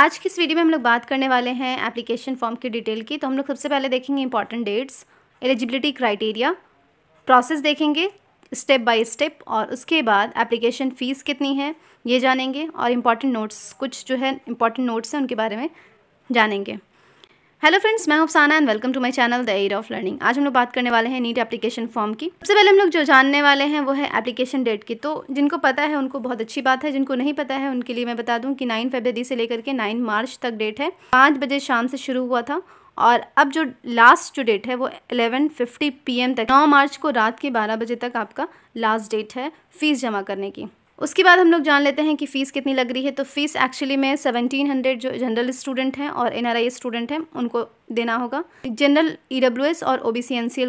आज की इस वीडियो में हम लोग बात करने वाले हैं एप्लीकेशन फॉर्म की डिटेल की तो हम लोग सबसे पहले देखेंगे important dates eligibility criteria process देखेंगे स्टेप बाय स्टेप और उसके बाद एप्लीकेशन फ़ीस कितनी है ये जानेंगे और इम्पॉर्टेंट नोट्स कुछ जो है इम्पॉर्टेंट नोट्स हैं उनके बारे में जानेंगे हेलो फ्रेंड्स मैं Afsana and welcome to my channel the air of learning आज हम लोग बात करने वाले हैं नीट एप्लीकेशन फॉर्म की सबसे पहले हम लोग जो जानने वाले हैं वो है एप्लीकेशन डेट की तो जिनको पता है उनको बहुत अच्छी बात है जिनको नहीं पता है उनके लिए मैं बता दूं कि 9 फरवरी से लेकर के 9 मार्च तक डेट है पाँच बजे शाम से शुरू हुआ था और अब जो लास्ट जो डेट है वो एलेवन फिफ्टी पी एम तक नौ मार्च को रात के बारह बजे तक आपका लास्ट डेट है फीस जमा करने की उसके बाद हम लोग जान लेते हैं कि फ़ीस कितनी लग रही है तो फ़ीस एक्चुअली में सेवनटीन हंड्रेड जो जनरल स्टूडेंट हैं और एन स्टूडेंट हैं उनको देना होगा जनरल ई e और ओ बी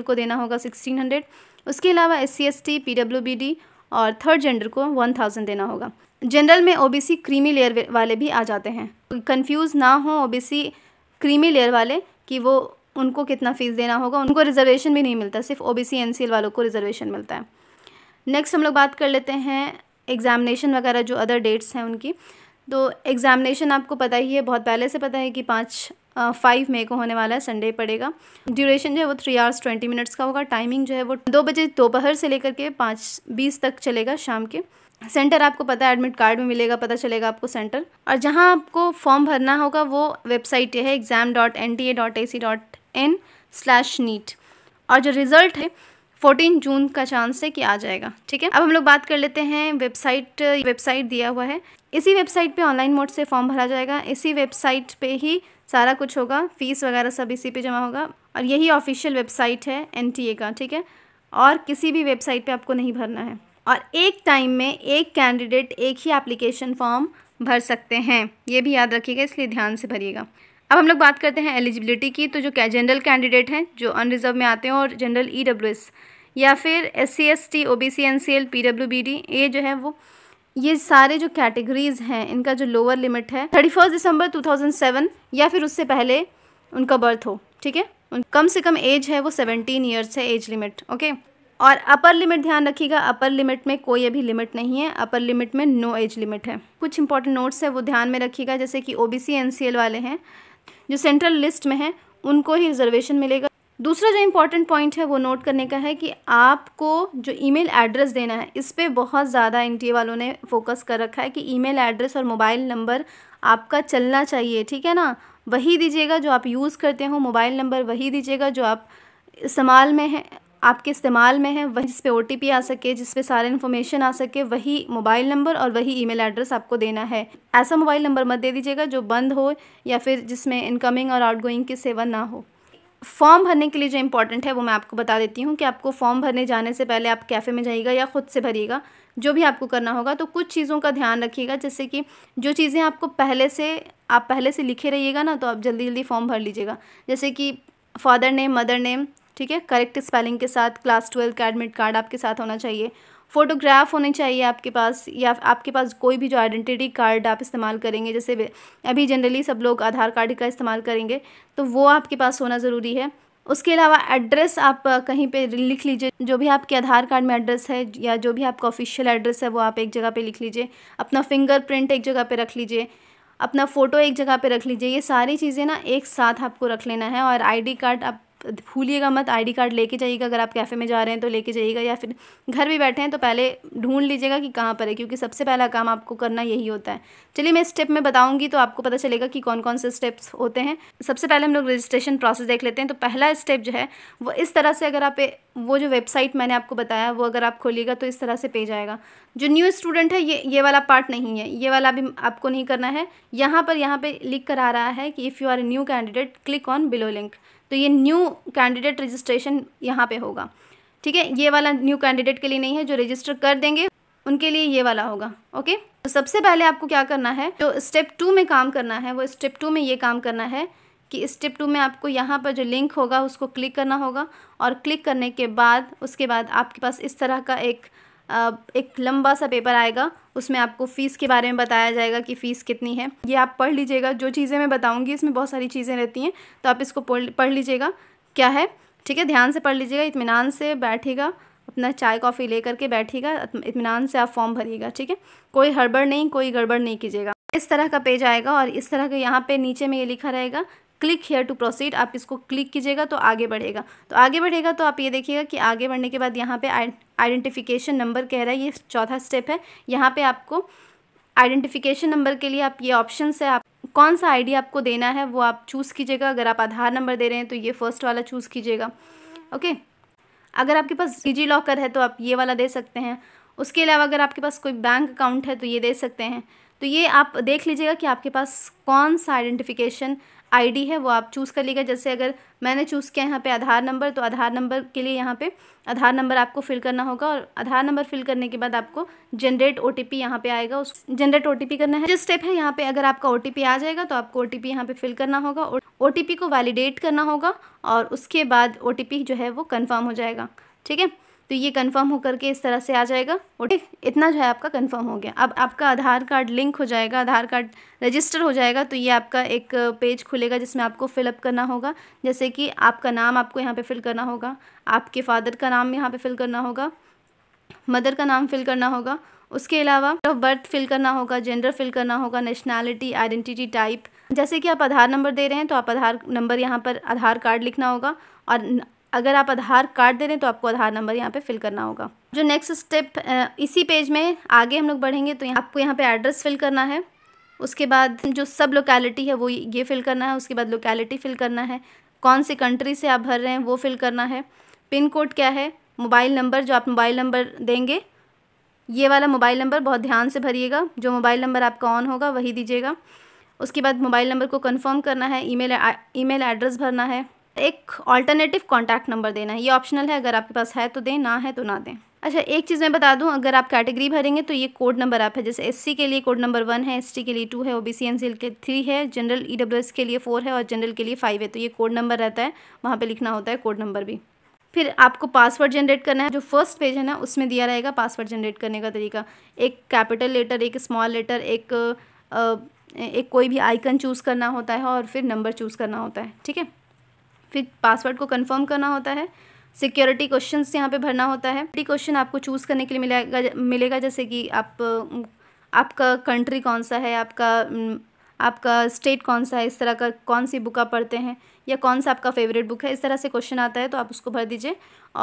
को देना होगा सिक्सटीन हंड्रेड उसके अलावा S C S T P W B D और थर्ड जेंडर को वन थाउजेंड देना होगा जनरल में ओ क्रीमी लेयर वाले भी आ जाते हैं कन्फ्यूज़ ना हो ओ क्रीमी लेयर वाले कि वो उनको कितना फ़ीस देना होगा उनको रिजर्वेशन भी नहीं मिलता सिर्फ ओ बी सी वालों को रिजर्वेशन मिलता है नेक्स्ट हम लोग बात कर लेते हैं एग्ज़ामिनेशन वगैरह जो अदर डेट्स हैं उनकी तो एग्ज़ामिनेशन आपको पता ही है बहुत पहले से पता है कि पाँच फाइव मई को होने वाला है संडे पड़ेगा ड्यूरेशन जो है वो थ्री आवर्स ट्वेंटी मिनट्स का होगा टाइमिंग जो है वो दो बजे दोपहर से लेकर के पाँच बीस तक चलेगा शाम के सेंटर आपको पता है एडमिट कार्ड में मिलेगा पता चलेगा आपको सेंटर और जहाँ आपको फॉर्म भरना होगा वो वेबसाइट है exam dot N T A dot A C dot in slash NEET और जो रिज़ल्ट है फोर्टीन जून का चांस है कि आ जाएगा ठीक है अब हम लोग बात कर लेते हैं वेबसाइट वेबसाइट दिया हुआ है इसी वेबसाइट पे ऑनलाइन मोड से फॉर्म भरा जाएगा इसी वेबसाइट पे ही सारा कुछ होगा फीस वगैरह सब इसी पे जमा होगा और यही ऑफिशियल वेबसाइट है एन का ठीक है और किसी भी वेबसाइट पर आपको नहीं भरना है और एक टाइम में एक कैंडिडेट एक ही एप्लीकेशन फॉर्म भर सकते हैं ये भी याद रखिएगा इसलिए ध्यान से भरिएगा अब हम लोग बात करते हैं एलिजिबिलिटी की तो जो क्या जनरल कैंडिडेट हैं जो अनरिजर्व में आते हैं और जनरल ई डब्ल्यू एस या फिर S C S T O B C N C L P W B D ये जो है वो ये सारे जो कैटेगरीज़ हैं इनका जो लोअर लिमिट है thirty first December two thousand seven या फिर उससे पहले उनका बर्थ हो ठीक है कम से कम एज है वो सेवनटीन ईयर्स है एज लिमिट ओके और अपर लिमिट ध्यान रखिएगा अपर लिमिट में कोई अभी लिमिट नहीं है अपर लिमिट में नो एज लिमिट है कुछ इंपॉर्टेंट नोट्स है वो ध्यान में रखिएगा जैसे कि O B C N C L वाले हैं जो सेंट्रल लिस्ट में हैं उनको ही रिजर्वेशन मिलेगा दूसरा जो इम्पॉर्टेंट पॉइंट है वो नोट करने का है कि आपको जो ईमेल एड्रेस देना है इस पर बहुत ज़्यादा एन वालों ने फोकस कर रखा है कि ईमेल एड्रेस और मोबाइल नंबर आपका चलना चाहिए ठीक है ना वही दीजिएगा जो आप यूज़ करते हो मोबाइल नंबर वही दीजिएगा जो आप इस्तेमाल में है आपके इस्तेमाल में है वही जिस पे ओ आ सके जिस पे सारे इन्फॉर्मेशन आ सके वही मोबाइल नंबर और वही ईमेल एड्रेस आपको देना है ऐसा मोबाइल नंबर मत दे दीजिएगा जो बंद हो या फिर जिसमें इनकमिंग और आउटगोइंग की सेवा ना हो फॉर्म भरने के लिए जो इंपॉर्टेंट है वो मैं आपको बता देती हूँ कि आपको फॉर्म भरने जाने से पहले आप कैफ़े में जाइएगा या ख़ुद से भरिएगा जो भी आपको करना होगा तो कुछ चीज़ों का ध्यान रखिएगा जैसे कि जो चीज़ें आपको पहले से आप पहले से लिखे रहिएगा ना तो आप जल्दी जल्दी फॉर्म भर लीजिएगा जैसे कि फादर नेम मदर नेम ठीक है करेक्ट स्पेलिंग के साथ क्लास ट्वेल्थ का एडमिट कार्ड आपके साथ होना चाहिए फ़ोटोग्राफ होने चाहिए आपके पास या आपके पास कोई भी जो आइडेंटिटी कार्ड आप इस्तेमाल करेंगे जैसे अभी जनरली सब लोग आधार कार्ड का इस्तेमाल करेंगे तो वो आपके पास होना ज़रूरी है उसके अलावा एड्रेस आप कहीं पे लिख लीजिए जो भी आपके आधार कार्ड में एड्रेस है या जो भी आपका ऑफिशियल एड्रेस है वो आप एक जगह पे लिख लीजिए अपना फिंगरप्रिंट एक जगह पे रख लीजिए अपना फ़ोटो एक जगह पे रख लीजिए ये सारी चीज़ें ना एक साथ आपको रख लेना है और आईडी कार्ड आप भूलिएगा मत आईडी कार्ड लेके जाइएगा अगर आप कैफ़े में जा रहे हैं तो लेके जाइएगा या फिर घर भी बैठे हैं तो पहले ढूंढ लीजिएगा कि कहाँ पर है क्योंकि सबसे पहला काम आपको करना यही होता है चलिए मैं स्टेप में बताऊँगी तो आपको पता चलेगा कि कौन कौन से स्टेप्स होते हैं सबसे पहले हम लोग रजिस्ट्रेशन प्रोसेस देख लेते हैं तो पहला स्टेप जो है वो इस तरह से अगर आप वो जो वेबसाइट मैंने आपको बताया वो अगर आप खोलिएगा तो इस तरह से पेज आएगा जो न्यू स्टूडेंट है ये ये वाला पार्ट नहीं है ये वाला भी आपको नहीं करना है यहाँ पर यहाँ पे लिख कर आ रहा है कि if you are new candidate click on below link तो ये न्यू कैंडिडेट रजिस्ट्रेशन यहाँ पे होगा ठीक है ये वाला न्यू कैंडिडेट के लिए नहीं है जो रजिस्टर कर देंगे उनके लिए ये वाला होगा ओके तो सबसे पहले आपको क्या करना है जो स्टेप टू में काम करना है वो स्टेप टू में ये काम करना है कि स्टेप टू में आपको यहाँ पर जो लिंक होगा उसको क्लिक करना होगा और क्लिक करने के बाद उसके बाद आपके पास इस तरह का एक एक लंबा सा पेपर आएगा उसमें आपको फ़ीस के बारे में बताया जाएगा कि फ़ीस कितनी है ये आप पढ़ लीजिएगा जो चीज़ें मैं बताऊँगी इसमें बहुत सारी चीज़ें रहती हैं तो आप इसको पढ़ लीजिएगा क्या है ठीक है ध्यान से पढ़ लीजिएगा इतमान से बैठेगा अपना चाय कॉफ़ी ले करके बैठेगा इतमान से आप फॉर्म भरिएगा ठीक है कोई हड़बड़ नहीं कोई गड़बड़ नहीं कीजिएगा इस तरह का पेज आएगा और इस तरह के यहाँ पे नीचे में ये लिखा रहेगा क्लिक हेयर टू प्रोसीड आप इसको क्लिक कीजिएगा तो आगे बढ़ेगा तो आगे बढ़ेगा तो आप ये देखिएगा कि आगे बढ़ने के बाद यहाँ पे आइडेंटिफिकेशन नंबर कह रहा है ये चौथा स्टेप है यहाँ पे आपको आइडेंटिफिकेशन नंबर के लिए आप ये ऑप्शन है आप कौन सा आईडी आपको देना है वो आप चूज़ कीजिएगा अगर आप आधार नंबर दे रहे हैं तो ये फर्स्ट वाला चूज़ कीजिएगा ओके अगर आपके पास डिजी लॉकर है तो आप ये वाला दे सकते हैं उसके अलावा अगर आपके पास कोई बैंक अकाउंट है तो ये दे सकते हैं तो ये आप देख लीजिएगा कि आपके पास कौन सा आइडेंटिफिकेशन आईडी है वो आप चूज़ कर लीजिएगा जैसे अगर मैंने चूज़ किया यहाँ पे आधार नंबर तो आधार नंबर के लिए यहाँ पे आधार नंबर आपको फिल करना होगा और आधार नंबर फिल करने के बाद आपको जनरेट ओ टी पी यहाँ पर आएगा उस जनरेट ओ टी पी करना है जिस स्टेप है यहाँ पे अगर आपका ओ टी पी आ जाएगा तो आपको ओ टी पी यहाँ पर फिल करना होगा और ओ टी पी को वैलिडेट करना होगा और उसके बाद ओ टी पी जो है वो कन्फर्म हो जाएगा ठीक है तो ये कंफर्म होकर के इस तरह से आ जाएगा और ठीक इतना जो है आपका कंफर्म हो गया अब आपका आधार कार्ड लिंक हो जाएगा आधार कार्ड रजिस्टर हो जाएगा तो ये आपका एक पेज खुलेगा जिसमें आपको फिलअप करना होगा जैसे कि आपका नाम आपको यहाँ पे फिल करना होगा आपके फादर का नाम यहाँ पे फिल करना होगा मदर का नाम फिल करना होगा उसके अलावा बर्थ फिल करना होगा जेंडर फिल करना होगा नेशनैलिटी आइडेंटिटी टाइप जैसे कि आप आधार नंबर दे रहे हैं तो आप आधार नंबर यहाँ पर आधार कार्ड लिखना होगा और अगर आप आधार कार्ड दे रहे हैं तो आपको आधार नंबर यहाँ पे फिल करना होगा जो नेक्स्ट स्टेप इसी पेज में आगे हम लोग बढ़ेंगे तो यहाँ आपको यहाँ पे एड्रेस फिल करना है उसके बाद जो सब लोकेलिटी है वो ये फिल करना है उसके बाद लोकेलिटी फिल करना है कौन सी कंट्री से आप भर रहे हैं वो फिल करना है पिन कोड क्या है मोबाइल नंबर जो आप मोबाइल नंबर देंगे ये वाला मोबाइल नंबर बहुत ध्यान से भरिएगा जो मोबाइल नंबर आपका ऑन होगा वही दीजिएगा उसके बाद मोबाइल नंबर को कंफर्म करना है ईमेल ईमेल एड्रेस भरना है एक ऑल्टरनेटिव कॉन्टैक्ट नंबर देना है ये ऑप्शनल है अगर आपके पास है तो दें ना है तो ना दें अच्छा एक चीज़ मैं बता दूं अगर आप कैटेगरी भरेंगे तो ये कोड नंबर आप है जैसे एससी के लिए कोड नंबर वन है एसटी के लिए टू है ओ बी सी एन के थ्री है जनरल ई डब्ल्यू एस के लिए फोर है और जनरल के लिए फाइव है तो ये कोड नंबर रहता है वहाँ पे लिखना होता है कोड नंबर भी फिर आपको पासवर्ड जनरेट करना है जो फर्स्ट पेज है ना उसमें दिया रहेगा पासवर्ड जनरेट करने का तरीका एक कैपिटल लेटर एक स्मॉल लेटर एक एक कोई भी आइकन चूज़ करना होता है और फिर नंबर चूज़ करना होता है ठीक है फिर पासवर्ड को कन्फर्म करना होता है सिक्योरिटी क्वेश्चन यहाँ पे भरना होता है क्वेश्चन आपको चूज़ करने के लिए मिलेगा मिलेगा जैसे कि आप आपका कंट्री कौन सा है आपका आपका स्टेट कौन सा है इस तरह का कौन सी बुक आप पढ़ते हैं या कौन सा आपका फेवरेट बुक है इस तरह से क्वेश्चन आता है तो आप उसको भर दीजिए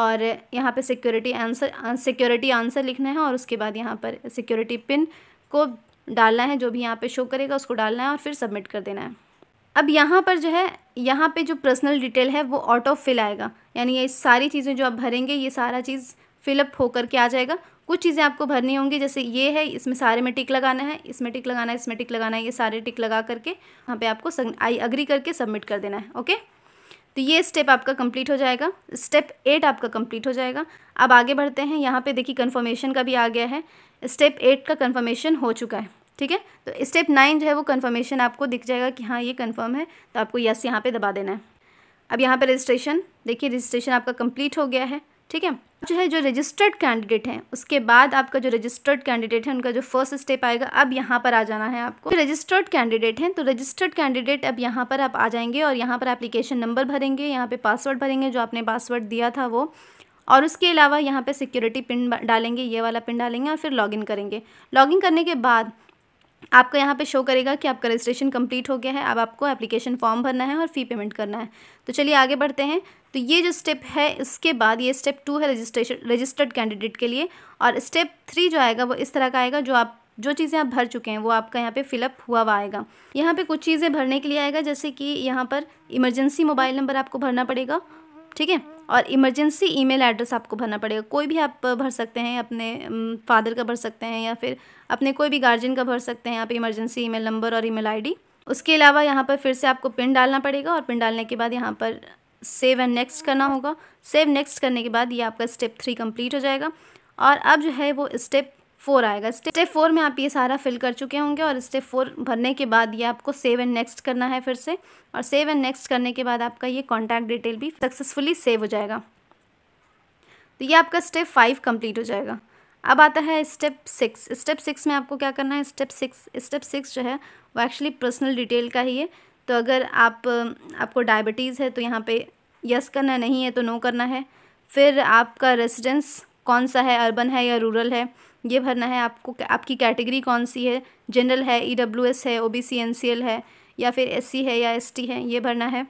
और यहाँ पे सिक्योरिटी आंसर सिक्योरिटी आंसर लिखना है और उसके बाद यहाँ पर सिक्योरिटी पिन को डालना है जो भी यहाँ पे शो करेगा उसको डालना है और फिर सबमिट कर देना है अब यहाँ पर जो है यहाँ पे जो पर्सनल डिटेल है वो आउट ऑफ फिल आएगा यानी ये सारी चीज़ें जो आप भरेंगे ये सारा चीज़ फिलअप होकर के आ जाएगा कुछ चीज़ें आपको भरनी होंगी जैसे ये है इसमें सारे में टिक लगाना है इसमें टिक लगाना है इसमें टिक लगाना है ये सारे टिक लगा करके वहाँ पे आपको आई अग्री करके सबमिट कर देना है ओके तो ये स्टेप आपका कंप्लीट हो जाएगा स्टेप एट आपका कंप्लीट हो जाएगा अब आगे बढ़ते हैं यहाँ पे देखिए कंफर्मेशन का भी आ गया है स्टेप एट का कंफर्मेशन हो चुका है ठीक है तो स्टेप नाइन जो है वो कन्फर्मेशन आपको दिख जाएगा कि हाँ ये कन्फर्म है तो आपको यस यहाँ पे दबा देना है अब यहाँ पर रजिस्ट्रेशन देखिए रजिस्ट्रेशन आपका कंप्लीट हो गया है ठीक है जो है जो रजिस्टर्ड कैंडिडेट हैं उसके बाद आपका जो रजिस्टर्ड कैंडिडेट है उनका जो फर्स्ट स्टेप आएगा अब यहाँ पर आ जाना है आपको रजिस्टर्ड तो कैंडिडेट हैं तो रजिस्टर्ड कैंडिडेट अब यहाँ पर आप आ जाएंगे और यहाँ पर एप्लीकेशन नंबर भरेंगे यहाँ पे पासवर्ड भरेंगे जो आपने पासवर्ड दिया था वो और उसके अलावा यहाँ पर सिक्योरिटी पिन डालेंगे ये वाला पिन डालेंगे और फिर लॉगिन करेंगे लॉगिन करने के बाद आपको यहाँ पे शो करेगा कि आपका रजिस्ट्रेशन कंप्लीट हो गया है अब आपको एप्लीकेशन फॉर्म भरना है और फ़ी पेमेंट करना है तो चलिए आगे बढ़ते हैं तो ये जो स्टेप है इसके बाद ये स्टेप टू है रजिस्ट्रेशन रजिस्टर्ड कैंडिडेट के लिए और स्टेप थ्री जो आएगा वो इस तरह का आएगा जो आप जो चीज़ें आप भर चुके हैं वो आपका यहाँ पे फिलअप हुआ हुआ आएगा यहाँ पे कुछ चीज़ें भरने के लिए आएगा जैसे कि यहाँ पर इमरजेंसी मोबाइल नंबर आपको भरना पड़ेगा ठीक है और इमरजेंसी ईमेल एड्रेस आपको भरना पड़ेगा कोई भी आप भर सकते हैं अपने फादर का भर सकते हैं या फिर अपने कोई भी गार्जियन का भर सकते हैं आप इमरजेंसी ईमेल नंबर और ईमेल आईडी उसके अलावा यहाँ पर फिर से आपको पिन डालना पड़ेगा और पिन डालने के बाद यहाँ पर सेव एंड नेक्स्ट करना होगा सेव नेक्स्ट करने के बाद ये आपका स्टेप थ्री कम्प्लीट हो जाएगा और अब जो है वो स्टेप फोर आएगा स्टेप फोर में आप ये सारा फिल कर चुके होंगे और स्टेप फोर भरने के बाद ये आपको सेव एंड नेक्स्ट करना है फिर से और सेव एंड नेक्स्ट करने के बाद आपका ये कॉन्टैक्ट डिटेल भी सक्सेसफुली सेव हो जाएगा तो ये आपका स्टेप फाइव कंप्लीट हो जाएगा अब आता है स्टेप सिक्स स्टेप सिक्स में आपको क्या करना है स्टेप सिक्स स्टेप सिक्स जो है वो एक्चुअली पर्सनल डिटेल का ही है तो अगर आप आपको डायबिटीज़ है तो यहाँ पे यस करना नहीं है तो नो करना है फिर आपका रेसिडेंस कौन सा है अर्बन है या रूरल है ये भरना है आपको आपकी कैटेगरी कौन सी है जनरल है ई डब्ल्यू एस है O B C N C L है या फिर एस सी है या एस टी है ये भरना है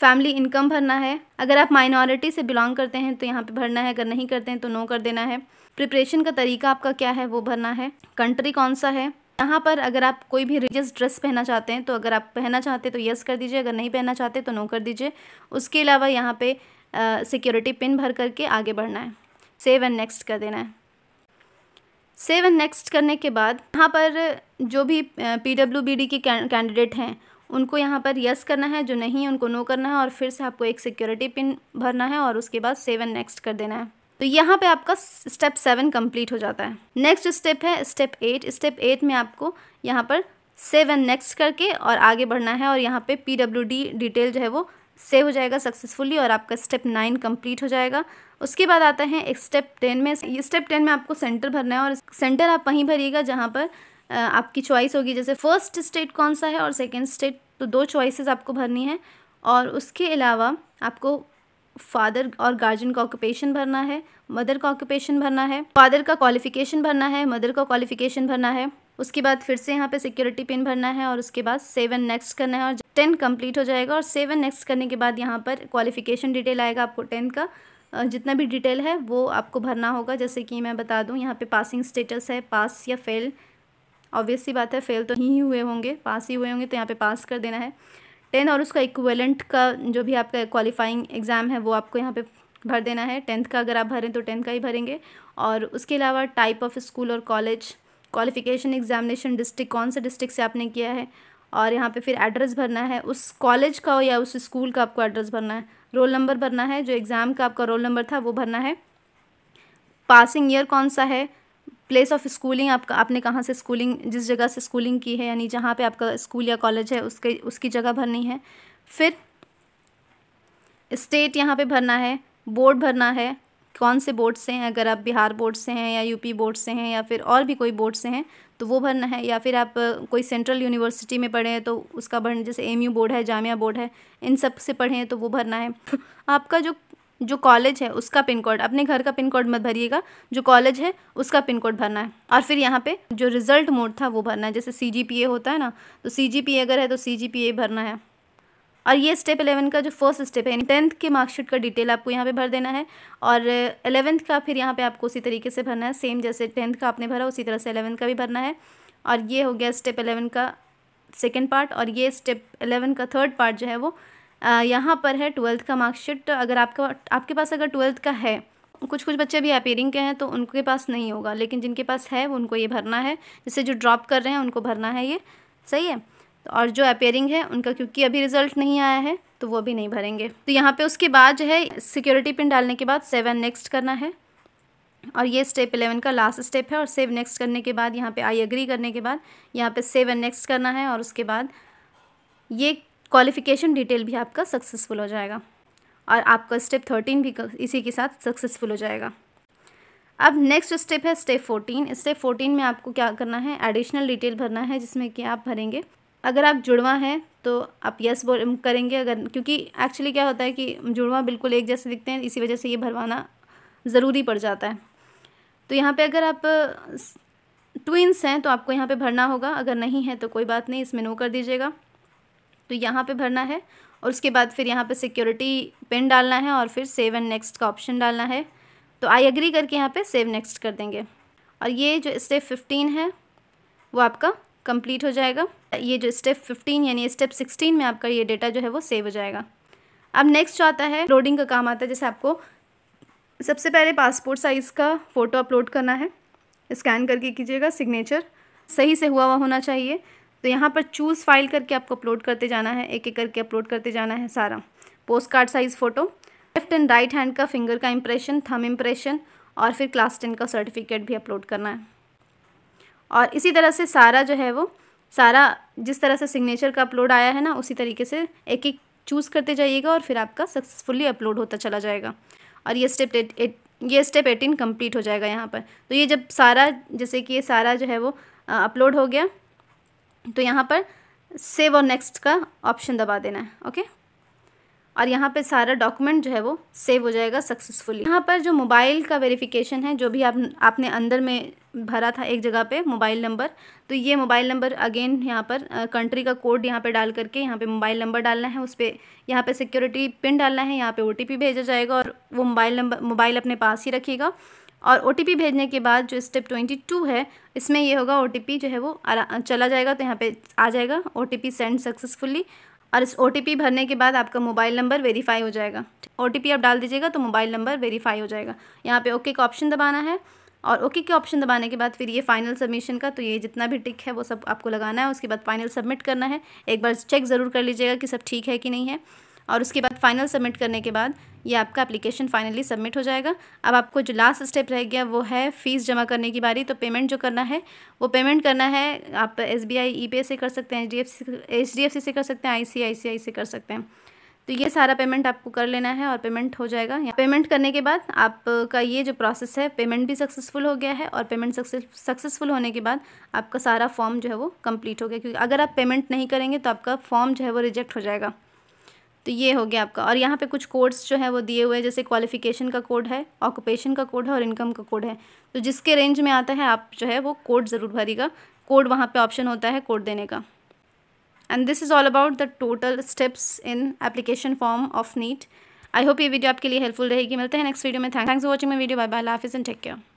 फैमिली इनकम भरना है अगर आप माइनॉरिटी से बिलोंग करते हैं तो यहाँ पे भरना है अगर नहीं करते हैं तो नो कर देना है प्रिपरेशन का तरीका आपका क्या है वो भरना है कंट्री कौन सा है यहाँ पर अगर आप कोई भी रिलीजियस ड्रेस पहनना चाहते हैं तो अगर आप पहनना चाहते हैं तो येस कर दीजिए अगर नहीं पहनना चाहते तो नो कर दीजिए उसके अलावा यहाँ पर सिक्योरिटी पिन भर करके आगे बढ़ना है सेव एंड नेक्स्ट कर देना है सेव एंड नेक्स्ट करने के बाद यहाँ पर जो भी पी डब्ल्यू बी डी के कैंडिडेट हैं उनको यहाँ पर यस करना है जो नहीं है उनको नो करना है और फिर से आपको एक सिक्योरिटी पिन भरना है और उसके बाद सेव एंड नेक्स्ट कर देना है तो यहाँ पे आपका स्टेप सेवन कंप्लीट हो जाता है नेक्स्ट स्टेप है स्टेप एट स्टेप एट में आपको यहाँ पर सेव एंड नेक्स्ट करके और आगे बढ़ना है और यहाँ पे पी डब्ल्यू डी डिटेल जो है वो सेव हो जाएगा सक्सेसफुली और आपका स्टेप नाइन कंप्लीट हो जाएगा उसके बाद आता है एक स्टेप टेन में स्टेप टेन में आपको सेंटर भरना है और सेंटर आप वहीं भरिएगा जहाँ पर आपकी चॉइस होगी जैसे फर्स्ट स्टेट कौन सा है और सेकेंड स्टेट तो दो चॉइसेस आपको भरनी है और उसके अलावा आपको फादर और गार्जियन का ऑक्यूपेशन भरना है मदर का ऑक्यूपेशन भरना है फादर का क्वालिफिकेशन भरना है मदर का क्वालिफिकेशन भरना है उसके बाद फिर से यहाँ पे सिक्योरिटी पिन भरना है और उसके बाद सेवन नेक्स्ट करना है और टेन कंप्लीट हो जाएगा और सेवन नेक्स्ट करने के बाद यहाँ पर क्वालिफिकेशन डिटेल आएगा आपको टेन का जितना भी डिटेल है वो आपको भरना होगा जैसे कि मैं बता दूँ यहाँ पे पासिंग स्टेटस है पास या फेल ऑब्वियसली बात है फेल तो नहीं हुए होंगे पास ही हुए होंगे तो यहाँ पर पास कर देना है टेन और उसका इक्वलेंट का जो भी आपका क्वालिफाइंग एग्ज़ाम है वो आपको यहाँ पर भर देना है टेंथ का अगर आप भरें तो टेंथ का ही भरेंगे और उसके अलावा टाइप ऑफ स्कूल और कॉलेज क्वालिफिकेशन एग्जामिनेशन डिस्ट्रिक्ट कौन से डिस्ट्रिक्ट से आपने किया है और यहाँ पे फिर एड्रेस भरना है उस कॉलेज का या उस स्कूल का आपको एड्रेस भरना है रोल नंबर भरना है जो एग्ज़ाम का आपका रोल नंबर था वो भरना है पासिंग ईयर कौन सा है प्लेस ऑफ स्कूलिंग आपका आपने कहाँ से स्कूलिंग जिस जगह से स्कूलिंग की है यानी जहाँ पे आपका स्कूल या कॉलेज है उसके उसकी जगह भरनी है फिर स्टेट यहाँ पे भरना है बोर्ड भरना है कौन से बोर्ड से हैं अगर आप बिहार बोर्ड से हैं या यूपी बोर्ड से हैं या फिर और भी कोई बोर्ड से हैं तो वो भरना है या फिर आप कोई सेंट्रल यूनिवर्सिटी में पढ़े हैं तो उसका भरना जैसे एम बोर्ड है जामिया बोर्ड है इन सब से पढ़े हैं तो वो भरना है आपका जो जो कॉलेज है उसका पिन कोड अपने घर का पिन कोड मत भरिएगा जो कॉलेज है उसका पिन कोड भरना है और फिर यहाँ पे जो रिजल्ट मोड था वो भरना है जैसे सी होता है ना तो सी अगर है तो सी भरना है और ये स्टेप इलेवन का जो फर्स्ट स्टेप है टेंथ के मार्कशीट का डिटेल आपको यहाँ पे भर देना है और एलेवंथ का फिर यहाँ पे आपको उसी तरीके से भरना है सेम जैसे टेंथ का आपने भरा उसी तरह से एलेवंथ का भी भरना है और ये हो गया स्टेप एलेवन का सेकेंड पार्ट और ये स्टेप एलेवन का थर्ड पार्ट जो है वो यहाँ पर है ट्वेल्थ का मार्कशीट अगर आपका आपके पास अगर ट्वेल्थ का है कुछ कुछ बच्चे अभी अपेयरिंग के हैं तो उनके पास नहीं होगा लेकिन जिनके पास है उनको ये भरना है जिससे जो ड्रॉप कर रहे हैं उनको भरना है ये सही है और जो अपेयरिंग है उनका क्योंकि अभी रिजल्ट नहीं आया है तो वो भी नहीं भरेंगे तो यहाँ पे उसके बाद जो है सिक्योरिटी पिन डालने के बाद सेवन नेक्स्ट करना है और ये स्टेप इलेवन का लास्ट स्टेप है और सेव नेक्स्ट करने के बाद यहाँ पे आई एग्री करने के बाद यहाँ पे सेव एंड नेक्स्ट करना है और उसके बाद ये क्वालिफिकेशन डिटेल भी आपका सक्सेसफुल हो जाएगा और आपका स्टेप थर्टीन भी इसी के साथ सक्सेसफुल हो जाएगा अब नेक्स्ट स्टेप है स्टेप फोर्टीन स्टेप फोर्टीन में आपको क्या करना है एडिशनल डिटेल भरना है जिसमें कि आप भरेंगे अगर आप जुड़वा हैं तो आप यस बोल करेंगे अगर क्योंकि एक्चुअली क्या होता है कि जुड़वा बिल्कुल एक जैसे दिखते हैं इसी वजह से ये भरवाना ज़रूरी पड़ जाता है तो यहाँ पे अगर आप ट्विंस हैं तो आपको यहाँ पे भरना होगा अगर नहीं है तो कोई बात नहीं इसमें नो कर दीजिएगा तो यहाँ पे भरना है और उसके बाद फिर यहाँ पे सिक्योरिटी पिन डालना है और फिर सेव एंड नेक्स्ट का ऑप्शन डालना है तो आई एग्री करके यहाँ पे सेव नेक्स्ट कर देंगे और ये जो स्टेप फिफ्टीन है वो आपका कंप्लीट हो जाएगा ये जो स्टेप 15 यानी स्टेप 16 में आपका ये डेटा जो है वो सेव हो जाएगा अब नेक्स्ट जो आता है लोडिंग का काम आता है जैसे आपको सबसे पहले पासपोर्ट साइज़ का फ़ोटो अपलोड करना है स्कैन करके कीजिएगा सिग्नेचर सही से हुआ हुआ होना चाहिए तो यहाँ पर चूज़ फाइल करके आपको अपलोड करते जाना है एक एक करके अपलोड करते जाना है सारा post card size photo left and right hand का फिंगर का इंप्रेशन थम इम्प्रेशन और फिर क्लास टेन का सर्टिफिकेट भी अपलोड करना है और इसी तरह से सारा जो है वो सारा जिस तरह से सिग्नेचर का अपलोड आया है ना उसी तरीके से एक एक चूज़ करते जाइएगा और फिर आपका सक्सेसफुली अपलोड होता चला जाएगा और ये स्टेप एट, ये स्टेप एटीन कंप्लीट हो जाएगा यहाँ पर तो ये जब सारा जैसे कि ये सारा जो है वो अपलोड हो गया तो यहाँ पर सेव और नेक्स्ट का ऑप्शन दबा देना है ओके और यहाँ पे सारा डॉक्यूमेंट जो है वो सेव हो जाएगा सक्सेसफुली यहाँ पर जो मोबाइल का वेरिफिकेशन है जो भी आप आपने अंदर में भरा था एक जगह पे मोबाइल नंबर तो ये मोबाइल नंबर अगेन यहाँ पर कंट्री का कोड यहाँ पे डाल करके यहाँ पे मोबाइल नंबर डालना है उस पर यहाँ पर सिक्योरिटी पिन डालना है यहाँ पर ओ भेजा जाएगा और वो मोबाइल नंबर मोबाइल अपने पास ही रखेगा और ओ भेजने के बाद जो स्टेप ट्वेंटी टू है इसमें ये होगा ओ जो है वो चला जाएगा तो यहाँ पर आ जाएगा ओ सेंड सक्सेसफुली और इस ओ भरने के बाद आपका मोबाइल नंबर वेरीफाई हो जाएगा ओ आप डाल दीजिएगा तो मोबाइल नंबर वेरीफाई हो जाएगा यहाँ पे ओके का ऑप्शन दबाना है और ओके के ऑप्शन दबाने के बाद फिर ये फाइनल सबमिशन का तो ये जितना भी टिक है वो सब आपको लगाना है उसके बाद फाइनल सबमिट करना है एक बार चेक ज़रूर कर लीजिएगा कि सब ठीक है कि नहीं है और उसके बाद फाइनल सबमिट करने के बाद ये आपका एप्लीकेशन फाइनली सबमिट हो जाएगा अब आपको जो लास्ट स्टेप रह गया वो है फ़ीस जमा करने की बारी तो पेमेंट जो करना है वो पेमेंट करना है आप एस बी आई ई पे से कर सकते हैं एच डी एफ सी से कर सकते हैं आई से कर सकते हैं तो ये सारा पेमेंट आपको कर लेना है और पेमेंट हो जाएगा पेमेंट करने के बाद आपका ये जो प्रोसेस है पेमेंट भी सक्सेसफुल हो गया है और पेमेंट सक्सेसफुल होने के बाद आपका सारा फॉर्म जो है वो कंप्लीट हो गया क्योंकि अगर आप पेमेंट नहीं करेंगे तो आपका फॉर्म जो है वो रिजेक्ट हो जाएगा तो ये हो गया आपका और यहाँ पे कुछ कोड्स जो है वो दिए हुए हैं जैसे क्वालिफिकेशन का कोड है ऑक्यूपेशन का कोड है और इनकम का कोड है तो जिसके रेंज में आता है आप जो है वो कोड ज़रूर भरेगा कोड वहाँ पे ऑप्शन होता है कोड देने का and this is all about the total steps in application form of NEET I hope ये वीडियो आपके लिए हेल्पफुल रहेगी मिलते हैं नेक्स्ट वीडियो में thank thanks for watching my video bye bye हाफिज़ एंड टेक केयर